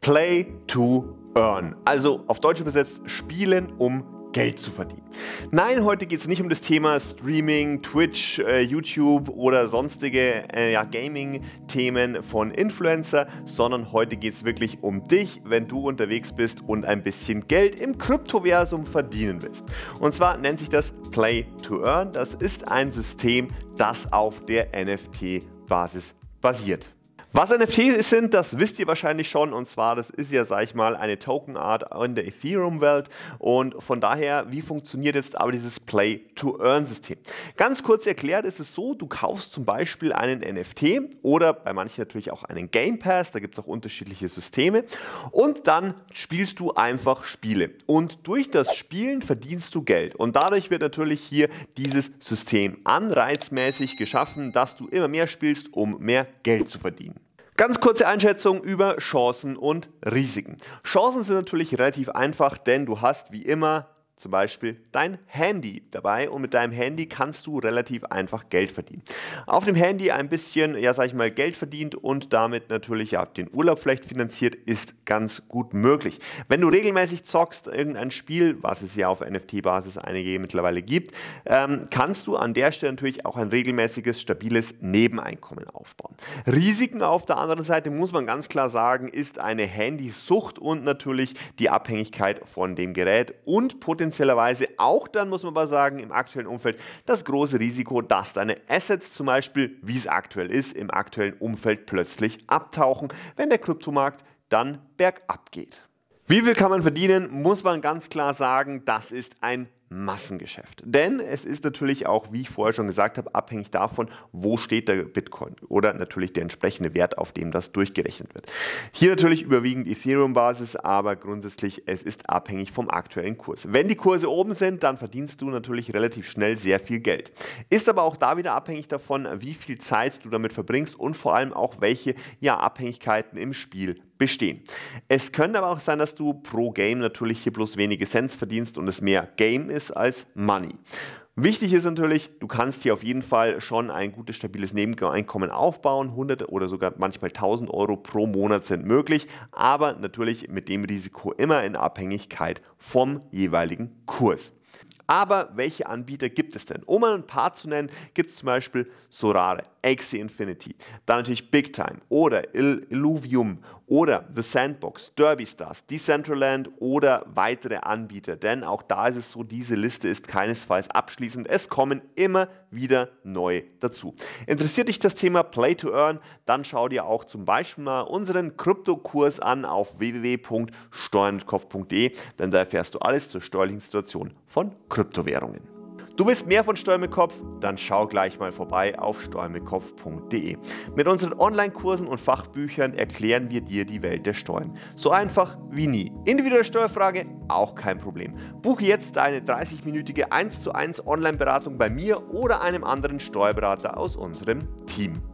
Play to Earn. Also auf Deutsch übersetzt, spielen um Geld zu verdienen. Nein, heute geht es nicht um das Thema Streaming, Twitch, äh, YouTube oder sonstige äh, ja, Gaming-Themen von Influencer, sondern heute geht es wirklich um dich, wenn du unterwegs bist und ein bisschen Geld im Kryptoversum verdienen willst. Und zwar nennt sich das Play to Earn. Das ist ein System, das auf der NFT-Basis basiert. Was NFTs sind, das wisst ihr wahrscheinlich schon. Und zwar, das ist ja, sag ich mal, eine Tokenart in der Ethereum-Welt. Und von daher, wie funktioniert jetzt aber dieses Play-to-Earn-System? Ganz kurz erklärt ist es so, du kaufst zum Beispiel einen NFT oder bei manchen natürlich auch einen Game Pass. Da gibt es auch unterschiedliche Systeme. Und dann spielst du einfach Spiele. Und durch das Spielen verdienst du Geld. Und dadurch wird natürlich hier dieses System anreizmäßig geschaffen, dass du immer mehr spielst, um mehr Geld zu verdienen. Ganz kurze Einschätzung über Chancen und Risiken. Chancen sind natürlich relativ einfach, denn du hast wie immer zum Beispiel dein Handy dabei und mit deinem Handy kannst du relativ einfach Geld verdienen. Auf dem Handy ein bisschen, ja sag ich mal, Geld verdient und damit natürlich ja den Urlaub vielleicht finanziert, ist ganz gut möglich. Wenn du regelmäßig zockst irgendein Spiel, was es ja auf NFT-Basis einige mittlerweile gibt, ähm, kannst du an der Stelle natürlich auch ein regelmäßiges, stabiles Nebeneinkommen aufbauen. Risiken auf der anderen Seite muss man ganz klar sagen, ist eine Handysucht und natürlich die Abhängigkeit von dem Gerät und potenziell potenziellerweise auch dann, muss man aber sagen, im aktuellen Umfeld das große Risiko, dass deine Assets zum Beispiel, wie es aktuell ist, im aktuellen Umfeld plötzlich abtauchen, wenn der Kryptomarkt dann bergab geht. Wie viel kann man verdienen, muss man ganz klar sagen, das ist ein Massengeschäft. Denn es ist natürlich auch, wie ich vorher schon gesagt habe, abhängig davon, wo steht der Bitcoin oder natürlich der entsprechende Wert, auf dem das durchgerechnet wird. Hier natürlich überwiegend Ethereum-Basis, aber grundsätzlich es ist abhängig vom aktuellen Kurs. Wenn die Kurse oben sind, dann verdienst du natürlich relativ schnell sehr viel Geld. Ist aber auch da wieder abhängig davon, wie viel Zeit du damit verbringst und vor allem auch welche ja, Abhängigkeiten im Spiel bestehen. Es könnte aber auch sein, dass du pro Game natürlich hier bloß wenige Cents verdienst und es mehr Game ist ist als Money. Wichtig ist natürlich, du kannst hier auf jeden Fall schon ein gutes, stabiles Nebeneinkommen aufbauen. Hunderte oder sogar manchmal 1000 Euro pro Monat sind möglich, aber natürlich mit dem Risiko immer in Abhängigkeit vom jeweiligen Kurs. Aber welche Anbieter gibt es denn? Um mal ein paar zu nennen, gibt es zum Beispiel Sorare, Axie Infinity, dann natürlich Big Time oder Il Illuvium oder The Sandbox, Derby Stars, Decentraland oder weitere Anbieter. Denn auch da ist es so, diese Liste ist keinesfalls abschließend. Es kommen immer wieder neu dazu. Interessiert dich das Thema Play to Earn? Dann schau dir auch zum Beispiel mal unseren Kryptokurs an auf www.steuernkopf.de, denn da erfährst du alles zur steuerlichen Situation von Krypto. Kryptowährungen. Du willst mehr von Steuermekopf? Dann schau gleich mal vorbei auf steuermekopf.de. Mit unseren Online-Kursen und Fachbüchern erklären wir dir die Welt der Steuern. So einfach wie nie. Individuelle Steuerfrage? Auch kein Problem. Buche jetzt deine 30-minütige 1 zu 1 Online-Beratung bei mir oder einem anderen Steuerberater aus unserem Team.